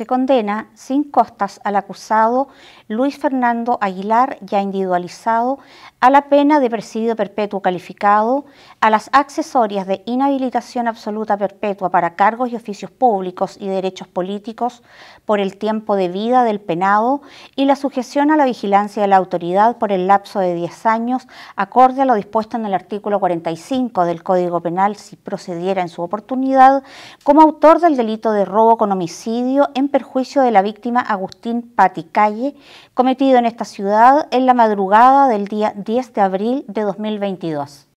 se condena sin costas al acusado Luis Fernando Aguilar, ya individualizado, a la pena de presidio perpetuo calificado, a las accesorias de inhabilitación absoluta perpetua para cargos y oficios públicos y derechos políticos por el tiempo de vida del penado y la sujeción a la vigilancia de la autoridad por el lapso de 10 años, acorde a lo dispuesto en el artículo 45 del Código Penal si procediera en su oportunidad, como autor del delito de robo con homicidio en perjuicio de la víctima Agustín Paticalle, cometido en esta ciudad en la madrugada del día 10 de abril de 2022.